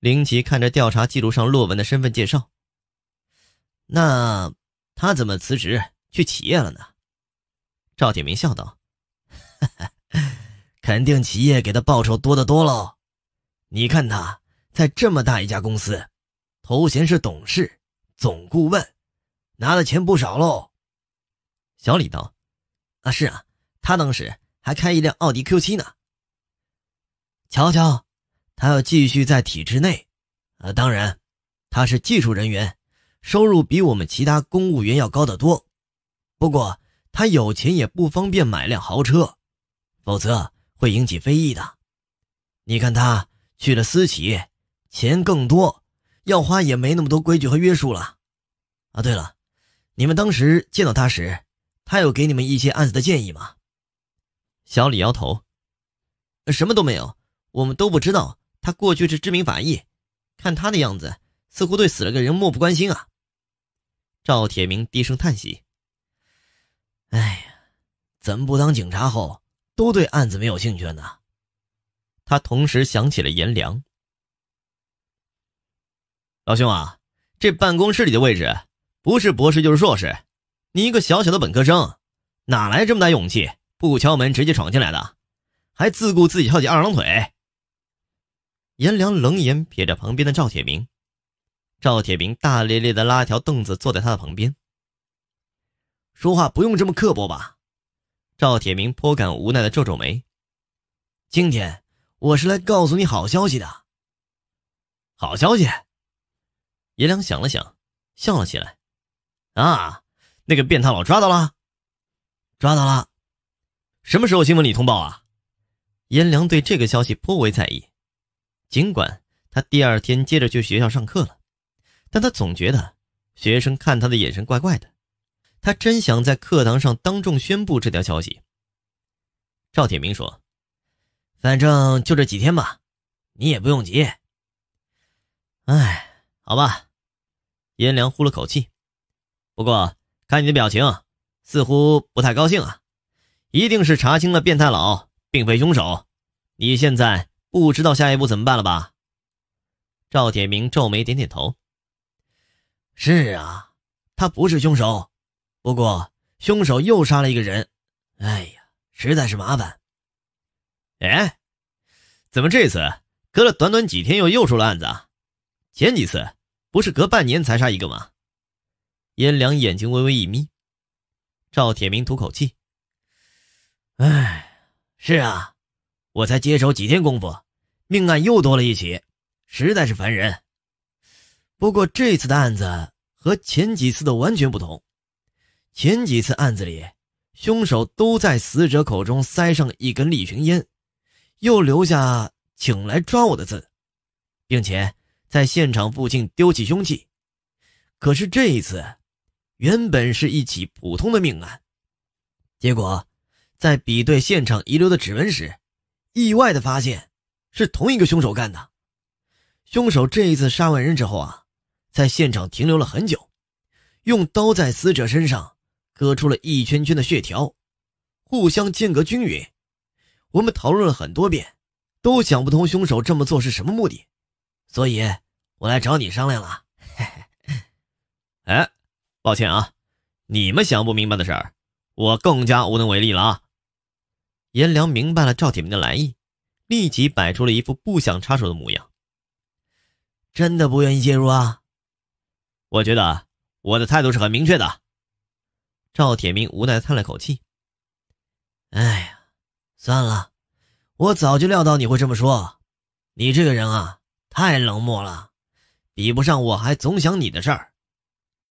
林奇看着调查记录上洛文的身份介绍，那他怎么辞职去企业了呢？赵铁明笑道：“哈哈，肯定企业给他报酬多得多喽。你看他在这么大一家公司，头衔是董事、总顾问，拿的钱不少喽。”小李道：“啊，是啊，他当时还开一辆奥迪 Q 七呢。瞧瞧。”他要继续在体制内，啊，当然，他是技术人员，收入比我们其他公务员要高得多。不过他有钱也不方便买辆豪车，否则会引起非议的。你看他去了私企，钱更多，要花也没那么多规矩和约束了。啊，对了，你们当时见到他时，他有给你们一些案子的建议吗？小李摇头，什么都没有，我们都不知道。他过去是知名法医，看他的样子，似乎对死了个人漠不关心啊。赵铁明低声叹息：“哎呀，怎么不当警察后都对案子没有兴趣了呢？”他同时想起了颜良。老兄啊，这办公室里的位置，不是博士就是硕士，你一个小小的本科生，哪来这么大勇气不敲门直接闯进来的，还自顾自己翘起二郎腿？颜良冷眼瞥着旁边的赵铁明，赵铁明大咧咧的拉条凳子坐在他的旁边。说话不用这么刻薄吧？赵铁明颇感无奈的皱皱眉。今天我是来告诉你好消息的。好消息。颜良想了想，笑了起来。啊，那个变态佬抓到了，抓到了。什么时候新闻里通报啊？颜良对这个消息颇为在意。尽管他第二天接着去学校上课了，但他总觉得学生看他的眼神怪怪的。他真想在课堂上当众宣布这条消息。赵铁明说：“反正就这几天吧，你也不用急。”哎，好吧。颜良呼了口气。不过看你的表情，似乎不太高兴啊！一定是查清了变态佬并非凶手，你现在。不知道下一步怎么办了吧？赵铁明皱眉，点点头。是啊，他不是凶手，不过凶手又杀了一个人。哎呀，实在是麻烦。哎，怎么这次隔了短短几天又又出了案子？前几次不是隔半年才杀一个吗？燕良眼睛微微一眯。赵铁明吐口气：“哎，是啊。”我才接手几天功夫，命案又多了一起，实在是烦人。不过这次的案子和前几次的完全不同。前几次案子里，凶手都在死者口中塞上一根利群烟，又留下“请来抓我”的字，并且在现场附近丢弃凶器。可是这一次，原本是一起普通的命案，结果在比对现场遗留的指纹时，意外的发现是同一个凶手干的。凶手这一次杀完人之后啊，在现场停留了很久，用刀在死者身上割出了一圈圈的血条，互相间隔均匀。我们讨论了很多遍，都想不通凶手这么做是什么目的，所以我来找你商量了。哎，抱歉啊，你们想不明白的事儿，我更加无能为力了啊。颜良明白了赵铁明的来意，立即摆出了一副不想插手的模样。真的不愿意介入啊？我觉得我的态度是很明确的。赵铁明无奈叹了口气：“哎呀，算了，我早就料到你会这么说。你这个人啊，太冷漠了，比不上我还总想你的事儿。”